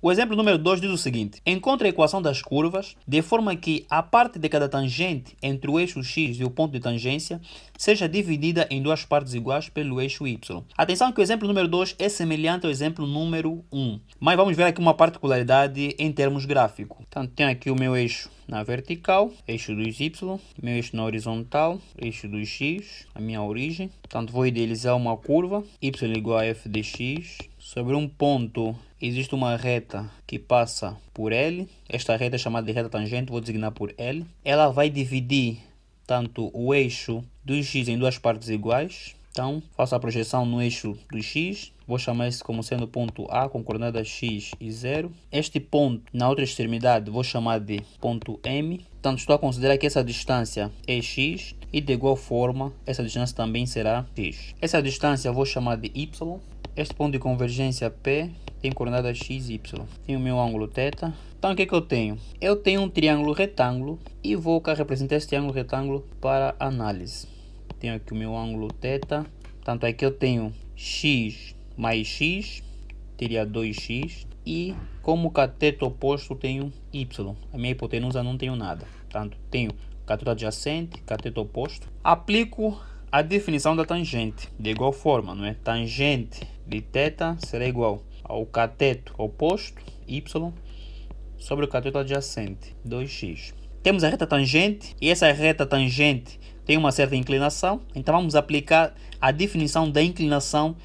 O exemplo número 2 diz o seguinte: encontre a equação das curvas de forma que a parte de cada tangente entre o eixo x e o ponto de tangência seja dividida em duas partes iguais pelo eixo y. Atenção que o exemplo número 2 é semelhante ao exemplo número 1, um, mas vamos ver aqui uma particularidade em termos gráficos. Então, tenho aqui o meu eixo na vertical, eixo dos y, meu eixo na horizontal, eixo dos x, a minha origem. Portanto, vou idealizar uma curva y igual a f de x Sobre um ponto existe uma reta que passa por L, esta reta é chamada de reta tangente, vou designar por L. Ela vai dividir tanto o eixo do x em duas partes iguais. Então, faço a projeção no eixo do x, vou chamar esse como sendo ponto A com coordenada x e zero. Este ponto na outra extremidade vou chamar de ponto M. tanto estou a considerar que essa distância é x e de igual forma essa distância também será x. Essa distância vou chamar de y este ponto de convergência P tem coordenada x e y. Tenho meu ângulo θ. Então, o que, é que eu tenho? Eu tenho um triângulo retângulo e vou cá representar este triângulo retângulo para análise. Tenho aqui o meu ângulo θ. Tanto é que eu tenho x mais x, teria 2x. E como cateto oposto, tenho y. A minha hipotenusa não tenho nada. Portanto, tenho cateto adjacente, cateto oposto. Aplico a definição da tangente. De igual forma, não é? Tangente de θ será igual ao cateto oposto, y, sobre o cateto adjacente, 2x. Temos a reta tangente, e essa reta tangente tem uma certa inclinação, então vamos aplicar a definição da inclinação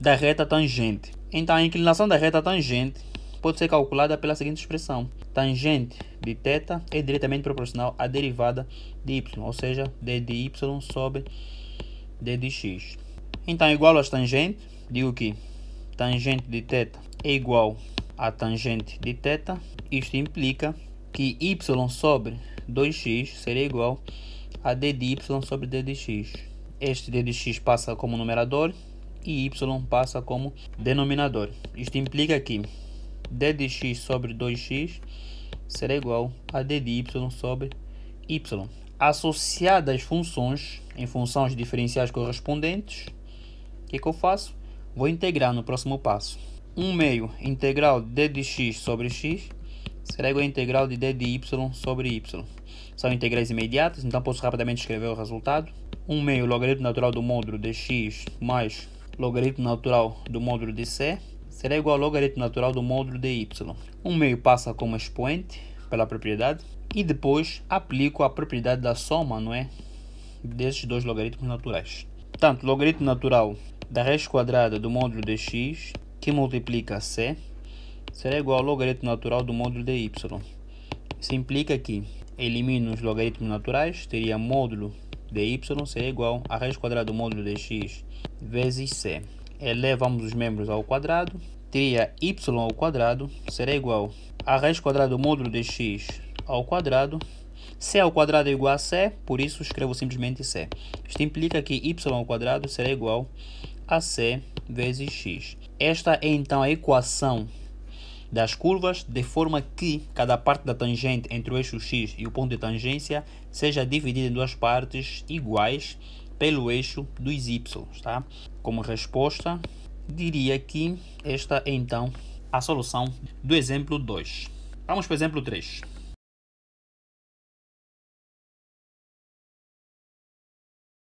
da reta tangente. Então, a inclinação da reta tangente pode ser calculada pela seguinte expressão. Tangente de θ é diretamente proporcional à derivada de y, ou seja, d de y sobre d de x. Então, igual às tangentes, digo que tangente de teta é igual a tangente de teta. isto implica que y sobre 2x seria igual a d de y sobre d de x. Este d de x passa como numerador e y passa como denominador. Isto implica que d de x sobre 2x será igual a d de y sobre y. Associadas funções em funções diferenciais correspondentes, o que, é que eu faço? Vou integrar no próximo passo. 1 um meio integral d de x sobre x será igual a integral de d de y sobre y. São integrais imediatas, então posso rapidamente escrever o resultado. 1 um meio logaritmo natural do módulo de x mais logaritmo natural do módulo de c será igual ao logaritmo natural do módulo de y. 1 um meio passa como expoente pela propriedade e depois aplico a propriedade da soma, não é? Desses dois logaritmos naturais. Portanto, logaritmo natural da raiz quadrada do módulo de x, que multiplica c, será igual ao logaritmo natural do módulo de y. Isso implica que, elimino os logaritmos naturais, teria módulo de y seria igual a raiz quadrada do módulo de x vezes c. Elevamos os membros ao quadrado, teria y ao quadrado, será igual a raiz quadrada do módulo de x ao quadrado, c ao quadrado é igual a c, por isso escrevo simplesmente c. Isto implica que y ao quadrado será igual AC vezes X. Esta é então a equação das curvas de forma que cada parte da tangente entre o eixo X e o ponto de tangência seja dividida em duas partes iguais pelo eixo dos Y, tá? Como resposta, diria que esta é então a solução do exemplo 2. Vamos para o exemplo 3.